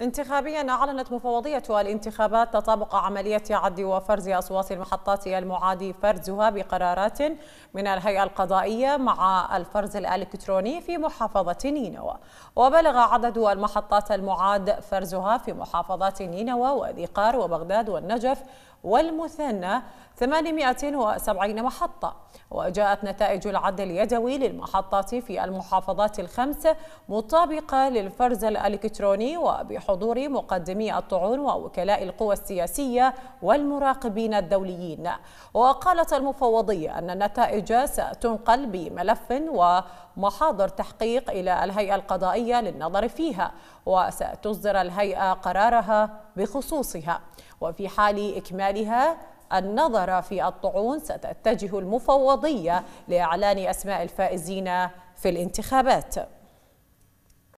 انتخابيا أعلنت مفوضية الانتخابات تطابق عملية عد وفرز أصوات المحطات المعادي فرزها بقرارات من الهيئة القضائية مع الفرز الإلكتروني في محافظة نينوى وبلغ عدد المحطات المعاد فرزها في محافظات نينوى وذي قار وبغداد والنجف والمثنى 870 محطة وجاءت نتائج العد اليدوي للمحطات في المحافظات الخمس مطابقة للفرز الإلكتروني وبحضور مقدمي الطعون ووكلاء القوى السياسية والمراقبين الدوليين وقالت المفوضية أن النتائج ستنقل بملف ومحاضر تحقيق إلى الهيئة القضائية للنظر فيها وستصدر الهيئة قرارها بخصوصها وفي حال إكمال خلالها النظر في الطعون ستتجه المفوضية لإعلان أسماء الفائزين في الانتخابات